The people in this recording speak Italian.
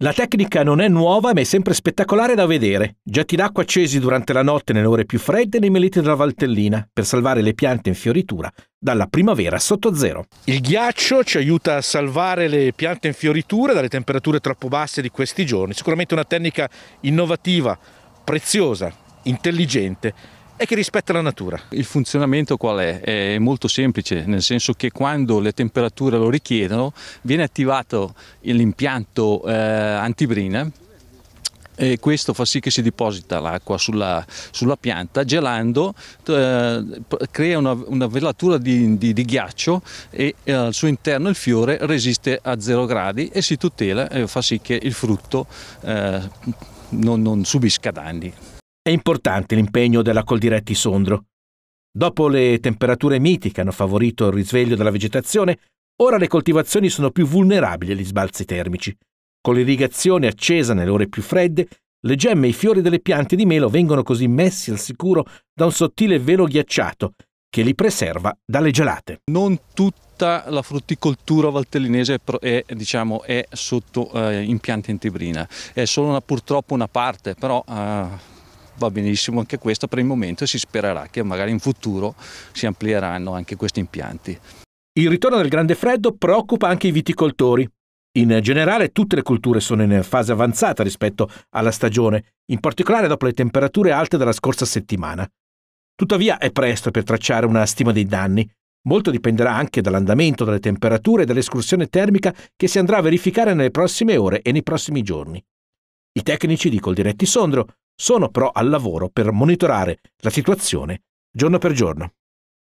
La tecnica non è nuova ma è sempre spettacolare da vedere. Getti d'acqua accesi durante la notte nelle ore più fredde nei meliti della Valtellina per salvare le piante in fioritura dalla primavera sotto zero. Il ghiaccio ci aiuta a salvare le piante in fioritura dalle temperature troppo basse di questi giorni. Sicuramente una tecnica innovativa, preziosa, intelligente e che rispetta la natura. Il funzionamento qual è? È molto semplice, nel senso che quando le temperature lo richiedono viene attivato l'impianto eh, antibrina e questo fa sì che si deposita l'acqua sulla, sulla, pianta gelando eh, crea una, una velatura di, di, di, ghiaccio e eh, al suo interno il fiore resiste a 0 gradi e si tutela e fa sì che il frutto eh, non, non subisca danni. È importante l'impegno della Coldiretti Sondro. Dopo le temperature miti che hanno favorito il risveglio della vegetazione, ora le coltivazioni sono più vulnerabili agli sbalzi termici. Con l'irrigazione accesa nelle ore più fredde, le gemme e i fiori delle piante di melo vengono così messi al sicuro da un sottile velo ghiacciato che li preserva dalle gelate. Non tutta la frutticoltura valtellinese è, diciamo, è sotto eh, impianti in tebrina, è solo una, purtroppo una parte, però... Eh va benissimo anche questo per il momento e si spererà che magari in futuro si amplieranno anche questi impianti. Il ritorno del grande freddo preoccupa anche i viticoltori. In generale tutte le culture sono in fase avanzata rispetto alla stagione, in particolare dopo le temperature alte della scorsa settimana. Tuttavia è presto per tracciare una stima dei danni. Molto dipenderà anche dall'andamento delle temperature e dall'escursione termica che si andrà a verificare nelle prossime ore e nei prossimi giorni. I tecnici di Coldiretti Sondro sono però al lavoro per monitorare la situazione giorno per giorno.